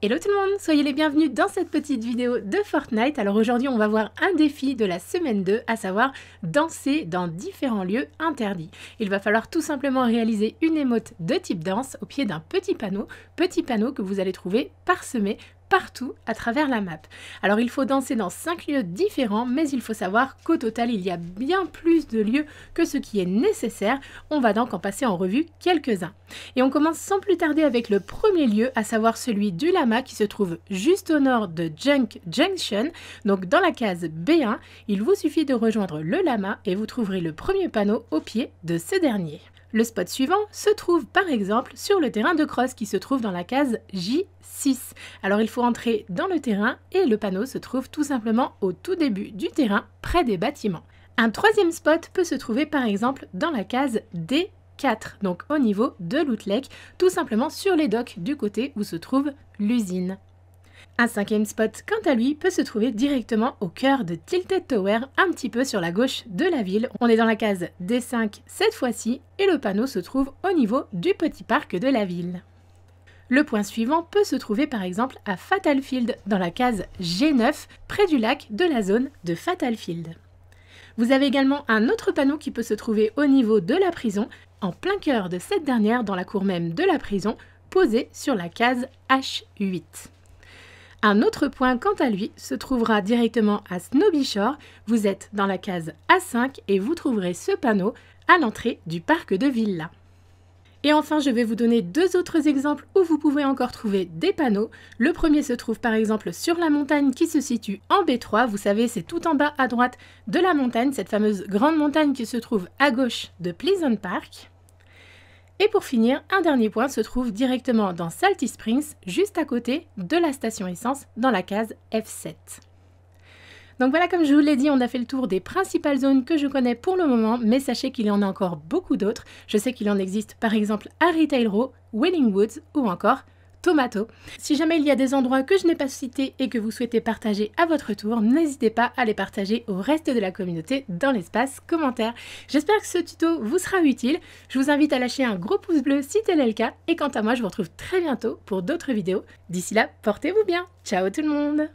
Hello tout le monde, soyez les bienvenus dans cette petite vidéo de Fortnite. Alors aujourd'hui on va voir un défi de la semaine 2, à savoir danser dans différents lieux interdits. Il va falloir tout simplement réaliser une émote de type danse au pied d'un petit panneau, petit panneau que vous allez trouver parsemé partout à travers la map. Alors il faut danser dans 5 lieux différents, mais il faut savoir qu'au total il y a bien plus de lieux que ce qui est nécessaire. On va donc en passer en revue quelques-uns. Et on commence sans plus tarder avec le premier lieu, à savoir celui du Lama qui se trouve juste au nord de Junk Junction. Donc dans la case B1, il vous suffit de rejoindre le Lama et vous trouverez le premier panneau au pied de ce dernier. Le spot suivant se trouve par exemple sur le terrain de cross qui se trouve dans la case J6. Alors il faut entrer dans le terrain et le panneau se trouve tout simplement au tout début du terrain près des bâtiments. Un troisième spot peut se trouver par exemple dans la case D4, donc au niveau de l'outlet, tout simplement sur les docks du côté où se trouve l'usine. Un cinquième spot, quant à lui, peut se trouver directement au cœur de Tilted Tower, un petit peu sur la gauche de la ville. On est dans la case D5 cette fois-ci, et le panneau se trouve au niveau du petit parc de la ville. Le point suivant peut se trouver par exemple à Fatal Field, dans la case G9, près du lac de la zone de Fatal Field. Vous avez également un autre panneau qui peut se trouver au niveau de la prison, en plein cœur de cette dernière, dans la cour même de la prison, posé sur la case H8. Un autre point, quant à lui, se trouvera directement à Snowbyshore. Vous êtes dans la case A5 et vous trouverez ce panneau à l'entrée du parc de Villa. Et enfin, je vais vous donner deux autres exemples où vous pouvez encore trouver des panneaux. Le premier se trouve par exemple sur la montagne qui se situe en B3. Vous savez, c'est tout en bas à droite de la montagne, cette fameuse grande montagne qui se trouve à gauche de Pleasant Park. Et pour finir, un dernier point se trouve directement dans Salty Springs, juste à côté de la station essence, dans la case F7. Donc voilà, comme je vous l'ai dit, on a fait le tour des principales zones que je connais pour le moment, mais sachez qu'il y en a encore beaucoup d'autres. Je sais qu'il en existe par exemple à Retail Row, Woods ou encore tomato. Si jamais il y a des endroits que je n'ai pas cités et que vous souhaitez partager à votre tour, n'hésitez pas à les partager au reste de la communauté dans l'espace commentaire. J'espère que ce tuto vous sera utile. Je vous invite à lâcher un gros pouce bleu si tel est le cas. Et quant à moi, je vous retrouve très bientôt pour d'autres vidéos. D'ici là, portez-vous bien. Ciao tout le monde